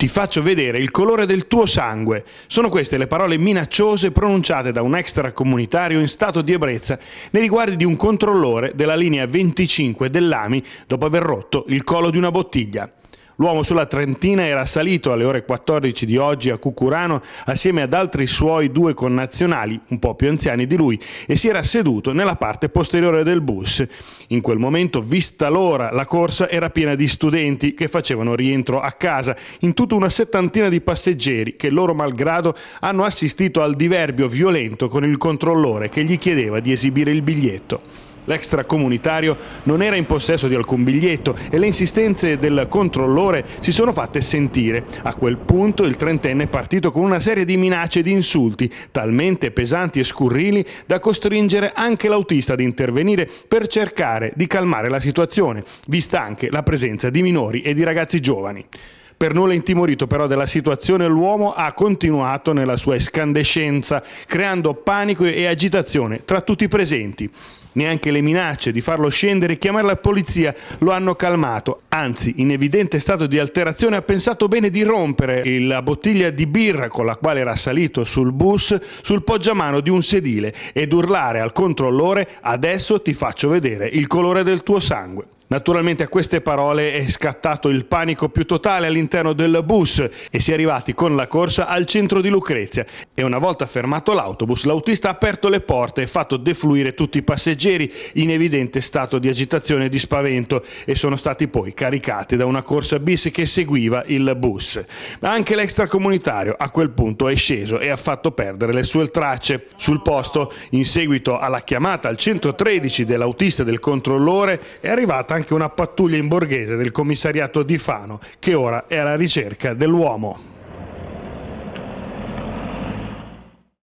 ti faccio vedere il colore del tuo sangue. Sono queste le parole minacciose pronunciate da un extracomunitario in stato di ebbrezza nei riguardi di un controllore della linea 25 dell'AMI dopo aver rotto il collo di una bottiglia. L'uomo sulla Trentina era salito alle ore 14 di oggi a Cucurano assieme ad altri suoi due connazionali, un po' più anziani di lui, e si era seduto nella parte posteriore del bus. In quel momento, vista l'ora, la corsa era piena di studenti che facevano rientro a casa, in tutta una settantina di passeggeri che loro malgrado hanno assistito al diverbio violento con il controllore che gli chiedeva di esibire il biglietto. L'extracomunitario non era in possesso di alcun biglietto e le insistenze del controllore si sono fatte sentire. A quel punto il trentenne è partito con una serie di minacce e di insulti, talmente pesanti e scurrili da costringere anche l'autista ad intervenire per cercare di calmare la situazione, vista anche la presenza di minori e di ragazzi giovani. Per nulla intimorito però della situazione, l'uomo ha continuato nella sua escandescenza, creando panico e agitazione tra tutti i presenti. Neanche le minacce di farlo scendere e chiamare la polizia lo hanno calmato. Anzi, in evidente stato di alterazione, ha pensato bene di rompere la bottiglia di birra con la quale era salito sul bus sul poggiamano di un sedile ed urlare al controllore: Adesso ti faccio vedere il colore del tuo sangue. Naturalmente a queste parole è scattato il panico più totale all'interno del bus e si è arrivati con la corsa al centro di Lucrezia e una volta fermato l'autobus l'autista ha aperto le porte e fatto defluire tutti i passeggeri in evidente stato di agitazione e di spavento e sono stati poi caricati da una corsa bis che seguiva il bus. Ma anche l'extracomunitario a quel punto è sceso e ha fatto perdere le sue tracce. Sul posto, in seguito alla chiamata al 113 dell'autista e del controllore, è arrivata anche una pattuglia in borghese del commissariato di Fano che ora è alla ricerca dell'uomo.